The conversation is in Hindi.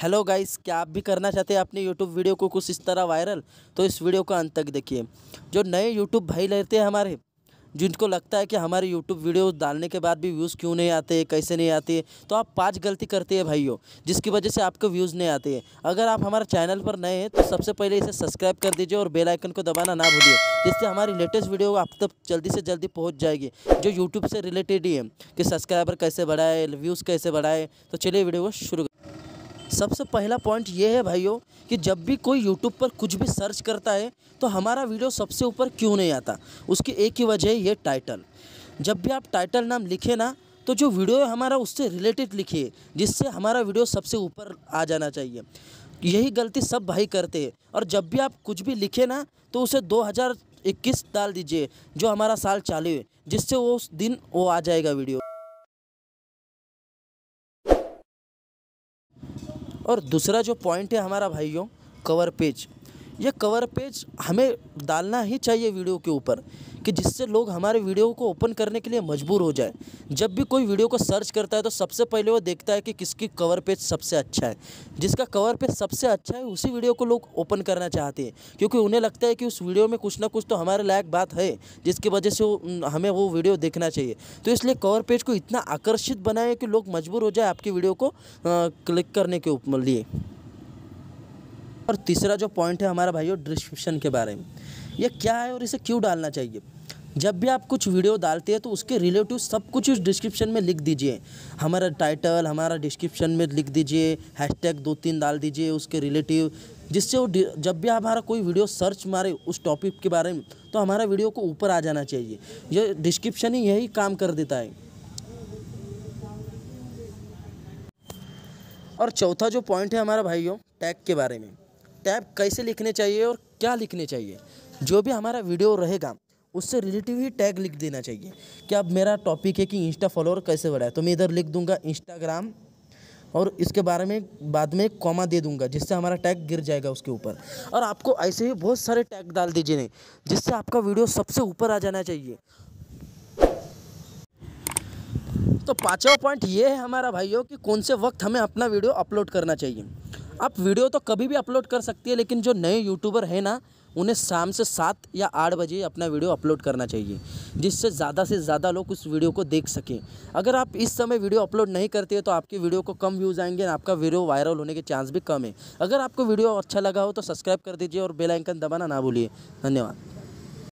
हेलो गाइस क्या आप भी करना चाहते हैं अपने यूट्यूब वीडियो को कुछ इस तरह वायरल तो इस वीडियो को अंत तक देखिए जो नए यूट्यूब भाई रहते हैं हमारे जिनको लगता है कि हमारे यूट्यूब वीडियो डालने के बाद भी व्यूज़ क्यों नहीं आते कैसे नहीं आते तो आप पांच गलती करते हैं भाइयों जिसकी वजह से आपको व्यूज़ नहीं आते हैं अगर आप हमारे चैनल पर नए हैं तो सबसे पहले इसे सब्सक्राइब कर दीजिए और बेल आइकन को दबाना ना भूलिए जिससे हमारी लेटेस्ट वीडियो आप तक जल्दी से जल्दी पहुँच जाएगी जो यूट्यूब से रिलेटेड ही है कि सब्सक्राइबर कैसे बढ़ाए व्यूज़ कैसे बढ़ाए तो चलिए वीडियो को शुरू सबसे पहला पॉइंट ये है भाइयों कि जब भी कोई यूट्यूब पर कुछ भी सर्च करता है तो हमारा वीडियो सबसे ऊपर क्यों नहीं आता उसकी एक ही वजह है ये टाइटल जब भी आप टाइटल नाम लिखे ना तो जो वीडियो है हमारा उससे रिलेटेड लिखिए जिससे हमारा वीडियो सबसे ऊपर आ जाना चाहिए यही गलती सब भाई करते हैं और जब भी आप कुछ भी लिखे ना तो उसे 2021 डाल दीजिए जो हमारा साल चालू है जिससे वो उस दिन वो आ जाएगा वीडियो और दूसरा जो पॉइंट है हमारा भाइयों कवर पेज ये कवर पेज हमें डालना ही चाहिए वीडियो के ऊपर कि जिससे लोग हमारे वीडियो को ओपन करने के लिए मजबूर हो जाए जब भी कोई वीडियो को सर्च करता है तो सबसे पहले वो देखता है कि किसकी कवर पेज सबसे अच्छा है जिसका कवर पेज सबसे अच्छा है उसी वीडियो को लोग ओपन करना चाहते हैं क्योंकि उन्हें लगता है कि उस वीडियो में कुछ ना कुछ तो हमारे लायक बात है जिसकी वजह से हमें वो वीडियो देखना चाहिए तो इसलिए कवर पेज को इतना आकर्षित बनाए कि लोग मजबूर हो जाए आपकी वीडियो को क्लिक करने के लिए और तीसरा जो पॉइंट है हमारा भाइयों डिस्क्रिप्शन के बारे में ये क्या है और इसे क्यों डालना चाहिए जब भी आप कुछ वीडियो डालते हैं तो उसके रिलेटिव सब कुछ उस डिस्क्रिप्शन में लिख दीजिए हमारा टाइटल हमारा डिस्क्रिप्शन में लिख दीजिए हैशटैग दो तीन डाल दीजिए उसके रिलेटिव जिससे वो जब भी हमारा कोई वीडियो सर्च मारे उस टॉपिक के बारे में तो हमारा वीडियो को ऊपर आ जाना चाहिए ये डिस्क्रिप्शन ही यही काम कर देता है और चौथा जो पॉइंट है हमारा भाइयों टैग के बारे में टैब कैसे लिखने चाहिए और क्या लिखने चाहिए जो भी हमारा वीडियो रहेगा उससे रिलेटिव ही टैग लिख देना चाहिए कि अब मेरा टॉपिक है कि इंस्टा फॉलोअर कैसे बढ़ाए तो मैं इधर लिख दूंगा इंस्टाग्राम और इसके बारे में बाद में कॉमा दे दूंगा जिससे हमारा टैग गिर जाएगा उसके ऊपर और आपको ऐसे ही बहुत सारे टैग डाल दीजिए नहीं जिससे आपका वीडियो सबसे ऊपर आ जाना चाहिए तो पाँचवा पॉइंट ये है हमारा भाइयों कि कौन से वक्त हमें अपना वीडियो अपलोड करना चाहिए आप वीडियो तो कभी भी अपलोड कर सकती है लेकिन जो नए यूट्यूबर हैं ना उन्हें शाम से सात या आठ बजे अपना वीडियो अपलोड करना चाहिए जिससे ज़्यादा से ज़्यादा लोग उस वीडियो को देख सकें अगर आप इस समय वीडियो अपलोड नहीं करते तो आपकी वीडियो को कम व्यूज़ आएंगे और आपका वीडियो वायरल होने के चांस भी कम है अगर आपको वीडियो अच्छा लगा हो तो सब्सक्राइब कर दीजिए और बेलाइकन दबाना ना भूलिए धन्यवाद